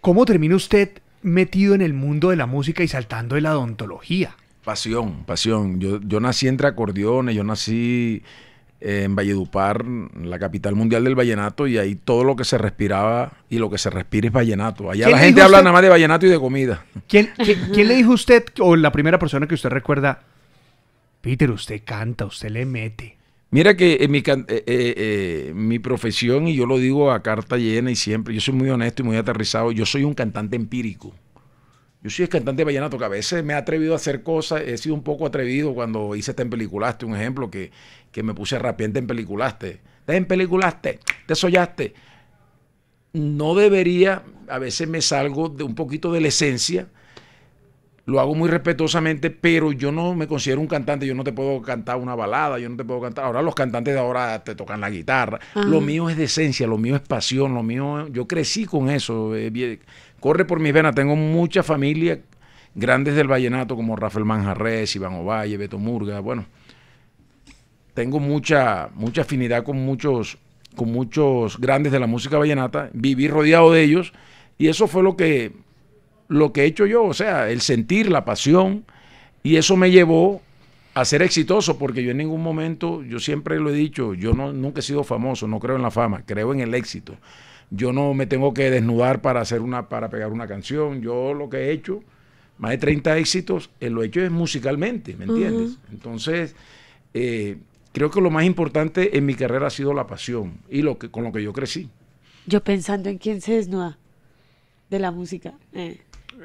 ¿Cómo termina usted metido en el mundo de la música y saltando de la odontología? Pasión, pasión. Yo, nací entre acordeones, yo nací eh, en Valledupar, la capital mundial del vallenato, y ahí todo lo que se respiraba y lo que se respira es vallenato. Allá la gente habla nada más de vallenato y de comida. ¿Quién, ¿Quién, le dijo usted, o la primera persona que usted recuerda, Peter, usted canta, usted le mete? Mira que en eh, mi, eh, eh, mi profesión, y yo lo digo a carta llena y siempre, yo soy muy honesto y muy aterrizado, yo soy un cantante empírico. Yo soy el cantante de vallenato que a veces me he atrevido a hacer cosas, he sido un poco atrevido cuando hice en Peliculaste, un ejemplo que, me puse rapiente en Peliculaste. Te Peliculaste, te soyaste No debería, a veces me salgo de un poquito de la esencia, lo hago muy respetuosamente, pero yo no me considero un cantante, yo no te puedo cantar una balada, yo no te puedo cantar. Ahora los cantantes de ahora te tocan la guitarra. Lo mío es decencia lo mío es pasión, lo mío, yo crecí con eso. Eh, corre por mis venas, tengo mucha familia grandes del vallenato como Rafael Manjarres, Iván Ovalle, Beto Murga, bueno. Tengo mucha mucha afinidad con muchos con muchos grandes de la música vallenata, viví rodeado de ellos y eso fue lo que lo que he hecho yo, o sea, el sentir, la pasión, y eso me llevó a ser exitoso, porque yo en ningún momento, yo siempre lo he dicho, yo nunca he sido famoso, no creo en la fama, creo en el éxito. Yo no me tengo que desnudar para, hacer una, para pegar una canción, yo lo que he hecho, más de 30 éxitos, eh, lo he hecho es musicalmente, ¿me entiendes? Entonces, eh, creo que lo más importante en mi carrera ha sido la pasión y lo que, con lo que yo crecí. Yo pensando en quién se desnuda de la música. Eh.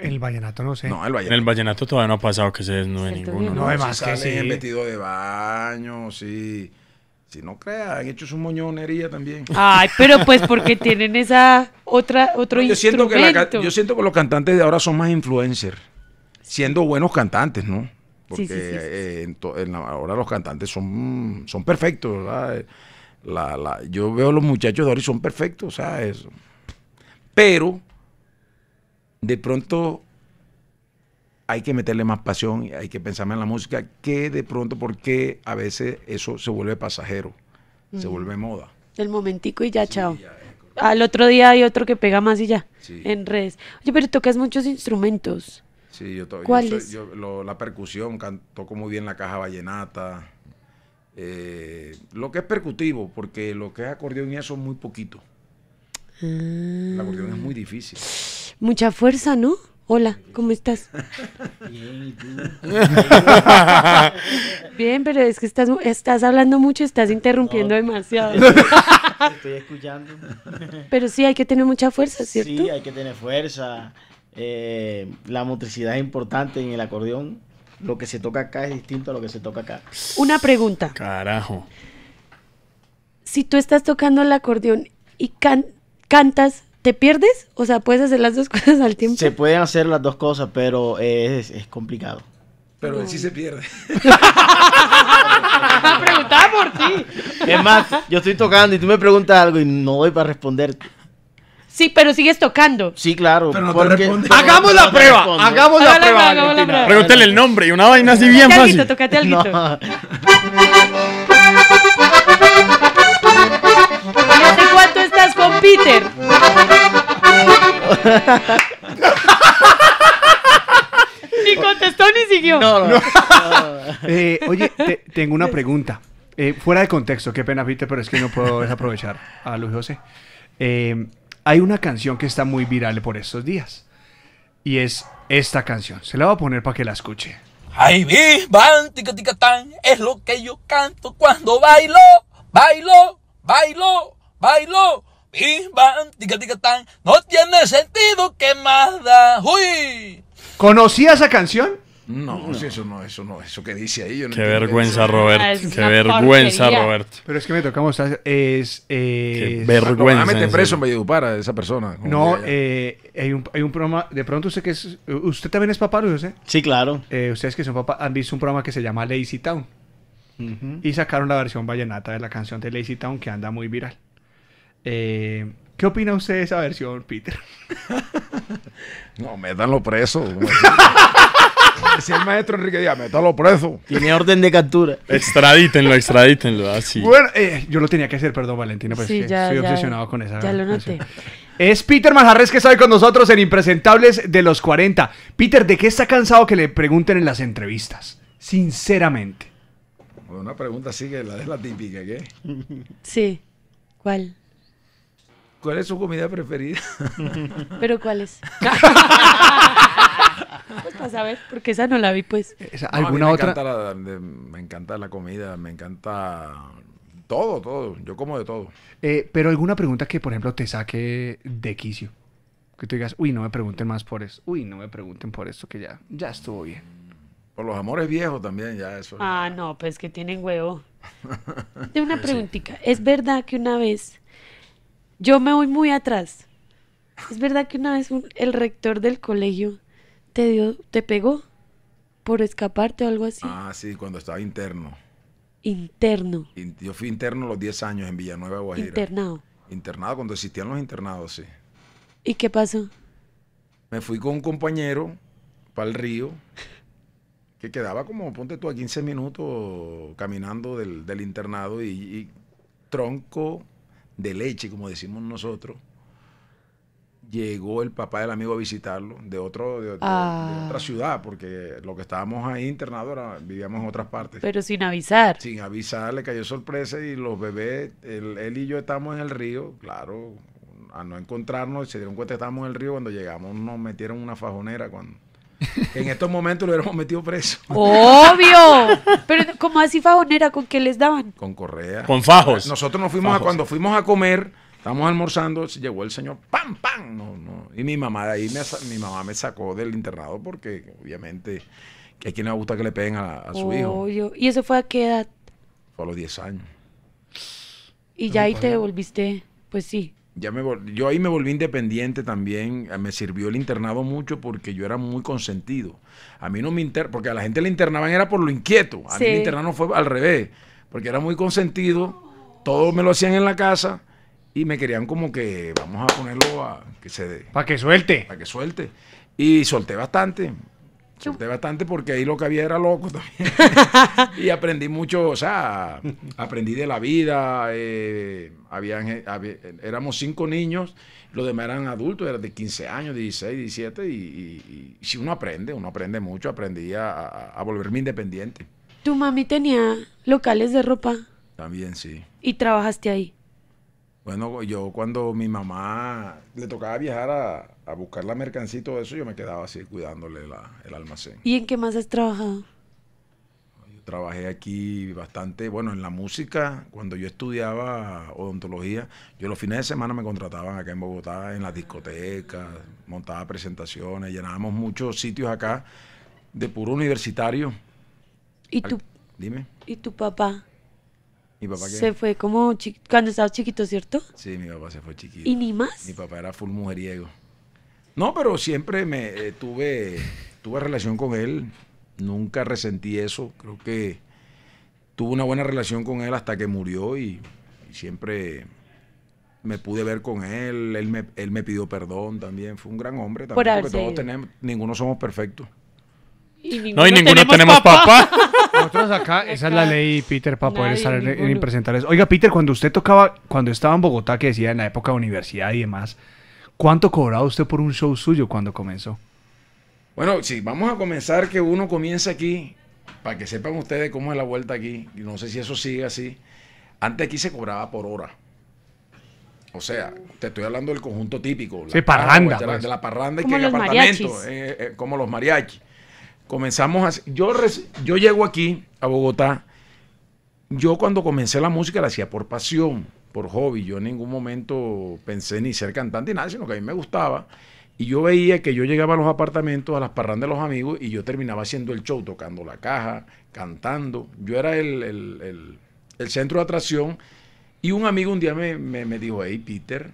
El vallenato no sé. No, el vallenato. En el vallenato todavía no ha pasado que se desnude ninguno. No, además que sí. han metido de baño, sí. Si no crean, han hecho su moñonería también. Ay, pero pues porque tienen esa otra otro yo instrumento. Siento que yo siento que los cantantes de ahora son más influencers, siendo buenos cantantes, ¿no? Porque sí, sí, eh, ahora los cantantes son, son perfectos, ¿verdad? yo veo a los muchachos de ahora y son perfectos, o sea eso Pero de pronto hay que meterle más pasión y hay que pensar en la música, que de pronto, porque a veces eso se vuelve pasajero, se vuelve moda. El momentico y ya, chao. Al otro día hay otro que pega más y ya, en redes. Oye, pero tocas muchos instrumentos. Sí, yo, toco. la percusión, toco muy bien la caja vallenata. Eh, lo que es percutivo, porque lo que es acordeón y eso es muy poquito. Ah. la acordeón es muy difícil mucha fuerza, ¿no? Hola, ¿cómo estás? Bien, pero es que estás, estás hablando mucho, estás interrumpiendo demasiado. Estoy escuchando. Pero sí, hay que tener mucha fuerza, ¿cierto? Sí, hay que tener fuerza. Eh, la motricidad es importante en el acordeón. Lo que se toca acá es distinto a lo que se toca acá. Una pregunta. Carajo. Si tú estás tocando el acordeón y cantas, ¿Te pierdes? O sea, ¿puedes hacer las dos cosas al tiempo? Se pueden hacer las dos cosas, pero es, es complicado. Pero sí se pierde. me preguntaba por ti. Es más, yo estoy tocando y tú me preguntas algo y no doy para responder. Sí, pero sigues tocando. Sí, claro. Pero no Hagamos la prueba. hagamos la prueba. Pregúntale el nombre y una vaina así bien fácil. tócate alguito. Peter. ni contestó ni siguió. Eh, oye, tengo una pregunta. Eh, fuera de contexto, qué pena, Peter, pero es que no puedo desaprovechar a Luis José. Eh, hay una canción que está muy viral por estos días. Y es esta canción. Se la voy a poner para que la escuche. Ay, van, tan, es lo que yo canto cuando bailo, bailo, bailo, bailo, Bam, tica, tica, tan. No tiene sentido, Que más da? ¡Uy! ¿Conocía esa canción? No, eso no, eso no, eso que dice ahí. qué vergüenza, Robert. Ah, qué vergüenza, Robert. Pero es que me tocamos. Es, es, vergüenza. preso en Valledupar para esa persona. No, eh, hay, un, programa. De pronto, usted que es. ¿Usted también es papá, Luis sé. Sí, claro. Eh, ustedes que son papá han visto un programa que se llama Lazy Town. Y sacaron la versión vallenata de la canción de Lazy Town que anda muy viral. Eh, ¿Qué opina usted de esa versión, Peter? no, métanlo preso. Si el maestro Enrique Díaz, métalo preso. Tiene orden de captura. extradítenlo, extradítenlo, ah, eh, yo lo tenía que hacer, perdón, Valentina, pero pues estoy obsesionado con esa. Ya lo noté. Es Peter Manjarres que está con nosotros en Impresentables de los 40. Peter, ¿de qué está cansado que le pregunten en las entrevistas? Sinceramente. Una pregunta así que la de la típica, ¿qué? Sí. ¿Cuál? ¿Cuál es su comida preferida? ¿Pero cuál es? pues para saber, porque esa no la vi, pues. ¿Alguna otra? me encanta la comida, me encanta todo, todo. Yo como de todo. Eh, pero alguna pregunta que, por ejemplo, te saque de quicio. Que tú digas, uy, no me pregunten más por eso. Uy, no me pregunten por eso, que ya, ya estuvo bien. Por los amores viejos también, ya eso. Ah, no, pues que tienen huevo. De una preguntica. ¿Es verdad que una vez yo me voy muy atrás. Es verdad que una vez el rector del colegio te dio, te pegó por escaparte o algo así. Ah, sí, cuando estaba interno. Interno. yo fui interno los 10 años en Villanueva, Guajira. Internado. Internado, cuando existían los internados, sí. ¿Y qué pasó? Me fui con un compañero para el río, que quedaba como, ponte tú, a 15 minutos caminando del, internado y tronco de leche, como decimos nosotros, llegó el papá del amigo a visitarlo de, otro, de, ah. otra ciudad, porque lo que estábamos ahí internados vivíamos en otras partes. Pero sin avisar. Sin avisar, le cayó sorpresa y los bebés, él, y yo estábamos en el río, claro, a no encontrarnos, se dieron cuenta que estábamos en el río, cuando llegamos nos metieron una fajonera cuando... en estos momentos lo hubiéramos metido preso. Obvio. Pero como así fajonera, ¿con qué les daban? Con correa. Con fajos. Nosotros nos fuimos a cuando fuimos a comer, estábamos almorzando, llegó el señor, ¡pam, pam! No, Y mi mamá ahí, me, mi mamá me sacó del internado porque obviamente a quien le gusta que le peguen a, su hijo. obvio, ¿Y eso fue a qué edad? Fue a los 10 años. Y ya ahí te devolviste, pues sí, ya me yo ahí me volví independiente también. Eh, me sirvió el internado mucho porque yo era muy consentido. A mí no me inter... Porque a la gente le internaban era por lo inquieto. A mí el internado fue al revés. Porque era muy consentido. Todo me lo hacían en la casa. Y me querían como que, vamos a ponerlo a que se dé. Para que suelte. Para que suelte. Y solté bastante. Solté bastante porque ahí lo que había era loco también. y aprendí mucho, o sea, aprendí de la vida. Eh, habían, éramos cinco niños, los demás eran adultos, eran de 15 años, 16, 17. Y, si uno aprende, uno aprende mucho, aprendí a volverme independiente. ¿Tu mami tenía locales de ropa? También, sí. ¿Y trabajaste ahí? Bueno, yo cuando mi mamá le tocaba viajar a, buscar la mercancía y todo eso, yo me quedaba así cuidándole el almacén. ¿Y en qué más has trabajado? Yo trabajé aquí bastante, bueno, en la música, cuando yo estudiaba odontología, yo los fines de semana me contrataban acá en Bogotá, en las discotecas, montaba presentaciones, llenábamos muchos sitios acá de puro universitario. ¿Y tú? Dime. ¿Y tu papá? Se fue como cuando estaba chiquito, ¿cierto? Sí, mi papá se fue chiquito. ¿Y ni más? Mi papá era full mujeriego. No, pero siempre me eh, tuve, tuve relación con él. Nunca resentí eso. Creo que tuve una buena relación con él hasta que murió y, siempre me pude ver con él. Él me, pidió perdón también. Fue un gran hombre también. Por porque todos tenemos, ninguno somos perfectos. no, y ninguno tenemos, papá acá, esa es la ley, Peter, para poder estar en, presentarles. Oiga, Peter, cuando usted tocaba, cuando estaba en Bogotá, que decía en la época de universidad y demás, ¿cuánto cobraba usted por un show suyo cuando comenzó? Bueno, si vamos a comenzar que uno comienza aquí, para que sepan ustedes cómo es la vuelta aquí, y no sé si eso sigue así. Antes aquí se cobraba por hora. O sea, te estoy hablando del conjunto típico. Sí, parranda. De la pues. parranda y que el apartamento, eh, eh, como los mariachis. Comenzamos a, yo, yo llego aquí a Bogotá. Yo cuando comencé la música la hacía por pasión, por hobby. Yo en ningún momento pensé ni ser cantante ni nada, sino que a mí me gustaba. Y yo veía que yo llegaba a los apartamentos, a las parrandas de los amigos, y yo terminaba haciendo el show, tocando la caja, cantando. Yo era el, centro de atracción. Y un amigo un día me, me, dijo, hey, Peter,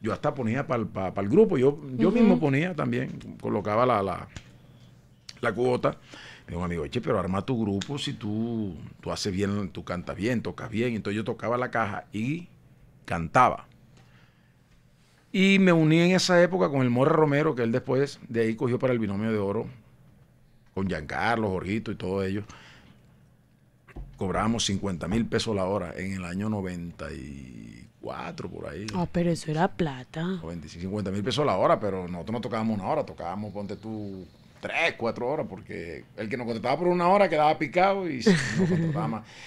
yo hasta ponía para el grupo, yo, yo mismo ponía también, colocaba la, la cuota. Me dijo un amigo, oye, pero arma tu grupo si tú, haces bien, tú cantas bien, tocas bien. Entonces yo tocaba la caja y cantaba. Y me uní en esa época con el Morra Romero, que él después de ahí cogió para el binomio de oro, con Giancarlo, Jorgito y todos ellos. Cobrábamos 50 mil pesos la hora en el año 94, por ahí. Ah, pero eso era plata. 50 mil pesos la hora, pero nosotros no tocábamos una hora, tocábamos, ponte tú, tres, cuatro horas, porque el que nos contrataba por una hora quedaba picado y nos contrataba más.